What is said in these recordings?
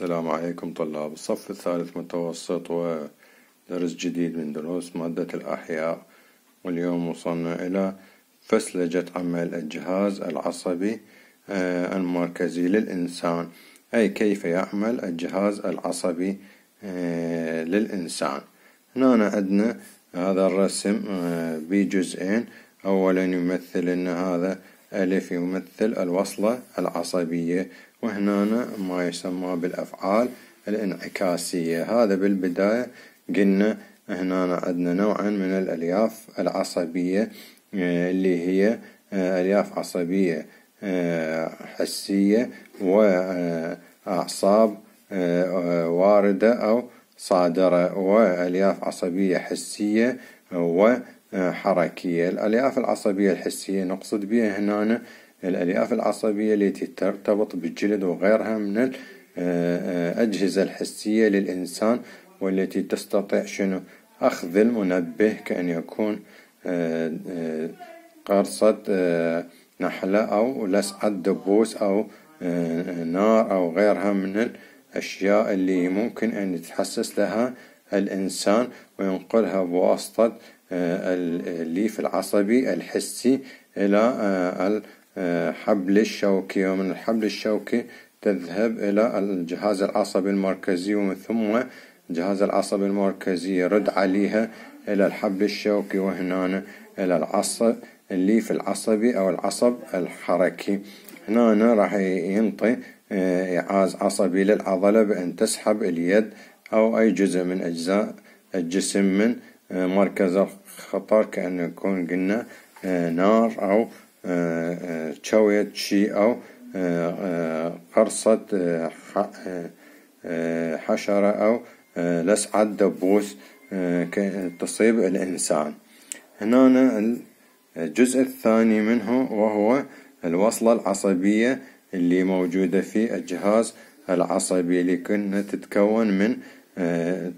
السلام عليكم طلاب الصف الثالث متوسط ودرس جديد من دروس مادة الأحياء واليوم وصلنا إلى فسلجة عمل الجهاز العصبي آه، المركزي للإنسان أي كيف يعمل الجهاز العصبي آه، للإنسان هنا عندنا هذا الرسم آه، بجزئين أولا يمثل أن هذا ألف يمثل الوصلة العصبية وهنا ما يسمى بالأفعال الانعكاسية هذا بالبداية قلنا هنا عندنا نوعا من الألياف العصبية آه، اللي هي آه، ألياف عصبية آه، حسية وأعصاب واردة أو صادرة وألياف عصبية حسية وحركية الألياف العصبية الحسية نقصد بها هنا الألياف العصبية التي ترتبط بالجلد وغيرها من آه، الأجهزة الحسية للإنسان والتي تستطيع شنو أخذ المنبه كأن يكون آه، آه، قرصة نحلة أو لسعة دبوس أو نار أو غيرها من الأشياء اللي ممكن أن يتحسس لها الإنسان وينقلها بواسطة الليف العصبي الحسي إلى حبل الشوكي ومن الحبل الشوكي تذهب إلى الجهاز العصبي المركزي ومن ثم الجهاز العصبي المركزي يرد عليها إلى الحبل الشوكي وهنا إلى العصب الليف العصبي أو العصب الحركي هنا راح ينطي آه، إعاز عصبي للعضلة بأن تسحب اليد أو أي جزء من أجزاء الجسم من آه، مركز الخطر كأنه يكون قلنا آه، نار أو چاوێت چی أو اه، اه، قرصة اه، حشرة أو لسعة دبوس تصيب الإنسان هنا الجزء الثاني منه وهو الوصلة العصبية اللي موجودة في الجهاز العصبي اللي كنا تتكون من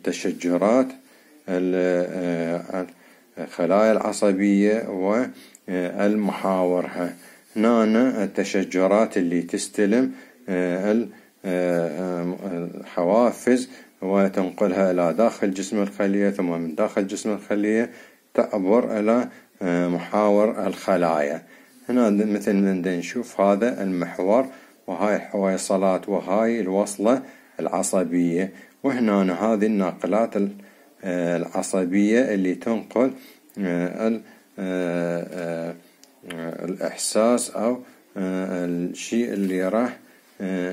تشجرات الخلايا العصبية و المحاورها هنا التشجرات اللي تستلم آه، آه، آه، الحوافز وتنقلها إلى داخل جسم الخلية ثم من داخل جسم الخلية تعبر إلى محاور الخلايا هنا مثل ما نشوف هذا المحور وهاي الحويصلات وهاي الوصلة العصبية وهنا هذه الناقلات العصبية اللي تنقل آه، آه، الإحساس أو آه، الشيء اللي راح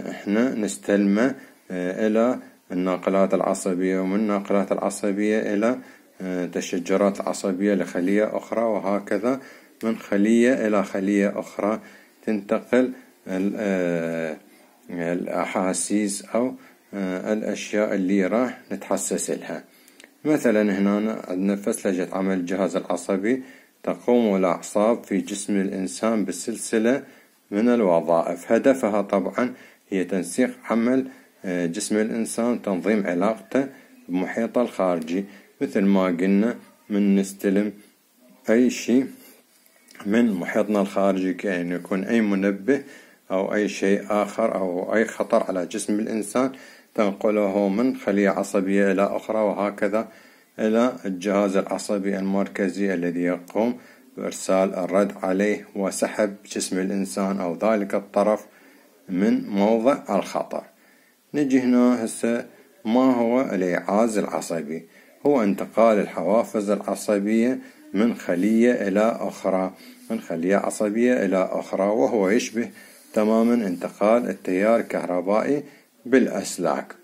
احنا نستلمه إلى الناقلات العصبية ومن الناقلات العصبية إلى تشجرات عصبية لخلية أخرى وهكذا من خلية إلى خلية أخرى تنتقل الأحاسيس أو الأشياء اللي راح نتحسس لها مثلا هنا عندنا فسلجة عمل الجهاز العصبي تقوم الأعصاب في جسم الإنسان بسلسلة من الوظائف هدفها طبعا هي تنسيق عمل آه، جسم الإنسان تنظيم علاقته بمحيطه الخارجي مثل ما قلنا من نستلم أي شيء من محيطنا الخارجي كأن يكون أي منبه أو أي شيء آخر أو أي خطر على جسم الإنسان تنقله من خلية عصبية إلى أخرى وهكذا إلى الجهاز العصبي المركزي الذي يقوم بإرسال الرد عليه وسحب جسم الإنسان أو ذلك الطرف من موضع الخطر نجي هنا هسه ما هو الإيعاز العصبي هو انتقال الحوافز العصبية من خلية إلى أخرى من خلية عصبية إلى أخرى وهو يشبه تماما انتقال التيار الكهربائي بالأسلاك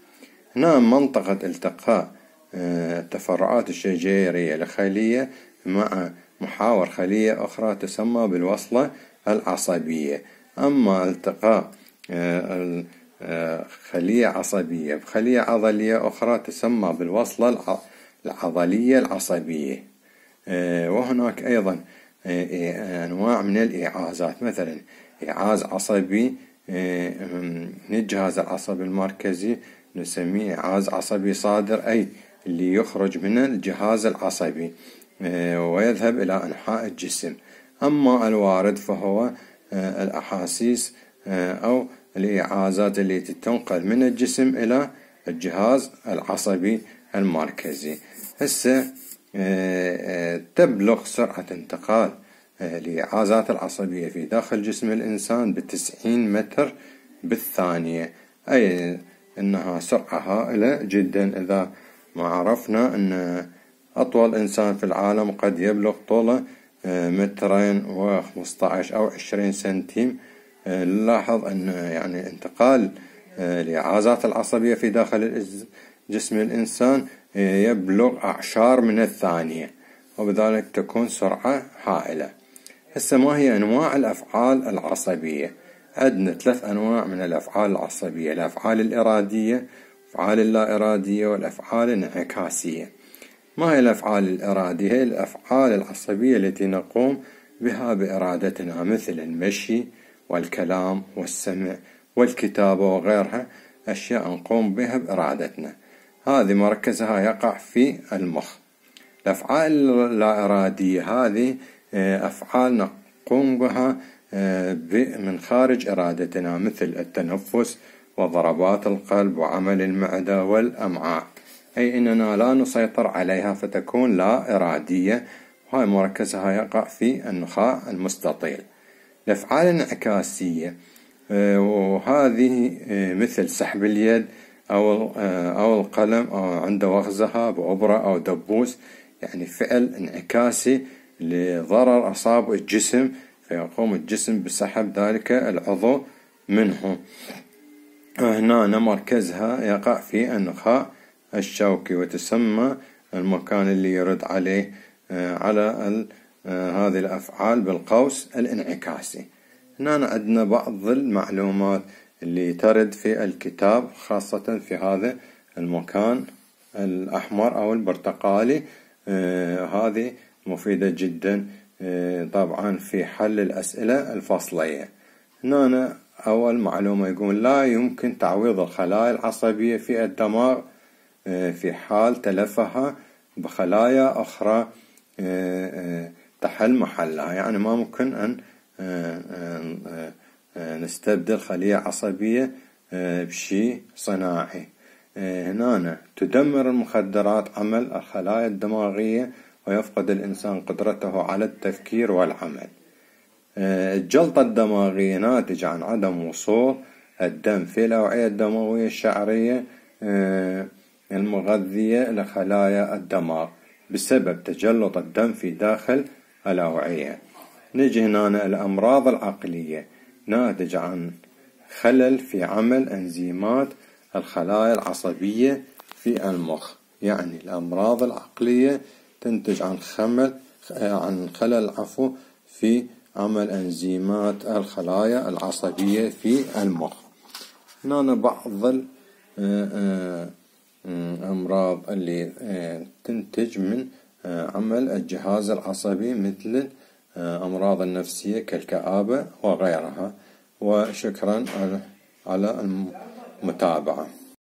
هنا منطقة التقاء التفرعات آه، الشجيرية لخلية مع محاور خلية أخرى تسمى بالوصلة العصبية أما التقاء آه، آه، خلية عصبية بخلية عضلية أخرى تسمى بالوصلة العضلية العصبية وهناك أيضا أنواع من الإعازات مثلا إعاز عصبي من الجهاز العصبي المركزي نسميه إعاز عصبي صادر أي اللي يخرج من الجهاز العصبي آه، ويذهب إلى أنحاء الجسم أما الوارد فهو آه، الأحاسيس آه، أو الإعازات اللي تنقل من الجسم إلى الجهاز العصبي المركزي هسه تبلغ سرعة انتقال الإعازات العصبية في داخل جسم الإنسان بتسعين متر بالثانية أي أنها سرعة هائلة جدا إذا وعرفنا أن أطول إنسان في العالم قد يبلغ طوله آه، مترين وخمسطعش أو عشرين سنتيم نلاحظ آه، أن يعني انتقال آه، لعازات العصبية في داخل جسم الإنسان يبلغ أعشار من الثانية وبذلك تكون سرعة هائلة هسه ما هي أنواع الأفعال العصبية عندنا ثلاث أنواع من الأفعال العصبية الأفعال الإرادية الأفعال اللا إرادية والأفعال الانعكاسية ما هي الأفعال الإرادية؟ هي الأفعال العصبية التي نقوم بها بإرادتنا مثل المشي والكلام والسمع والكتابة وغيرها أشياء نقوم بها بإرادتنا هذه مركزها يقع في المخ الأفعال اللا إرادية هذه آه، أفعال نقوم بها آه، من خارج إرادتنا مثل التنفس وضربات القلب وعمل المعدة والأمعاء أي أننا لا نسيطر عليها فتكون لا إرادية وهاي مركزها يقع في النخاع المستطيل الأفعال الانعكاسية آه، وهذه آه، مثل سحب اليد أو آه، أو القلم أو عند وخزها بأبرة أو دبوس يعني فعل انعكاسي لضرر أصاب الجسم فيقوم الجسم بسحب ذلك العضو منه هنا مركزها يقع في النخاع الشوكي وتسمى المكان اللي يرد عليه آه، على آه، هذه الأفعال بالقوس الانعكاسي هنا عندنا بعض المعلومات اللي ترد في الكتاب خاصة في هذا المكان الأحمر أو البرتقالي آه، هذه مفيدة جدا طبعا في حل الأسئلة الفصلية هنا أول معلومة يقول لا يمكن تعويض الخلايا العصبية في الدماغ آه، في حال تلفها بخلايا أخرى آه، آه، تحل محلها يعني ما ممكن أن نستبدل خلية عصبية بشيء صناعي هنا تدمر المخدرات عمل الخلايا الدماغية ويفقد الإنسان قدرته على التفكير والعمل الجلطة الدماغية ناتجة عن عدم وصول الدم في الأوعية الدموية الشعرية آه، المغذية لخلايا الدماغ بسبب تجلط الدم في داخل الأوعية نجي هنا الأمراض العقلية ناتج عن خلل في عمل أنزيمات الخلايا العصبية في المخ يعني الأمراض العقلية تنتج عن خمل آه، عن خلل عفو في عمل أنزيمات الخلايا العصبية في المخ هنا بعض الأمراض آه، آه، اللي آه، تنتج من عمل الجهاز العصبي مثل الأمراض النفسية كالكآبة وغيرها وشكرا على المتابعة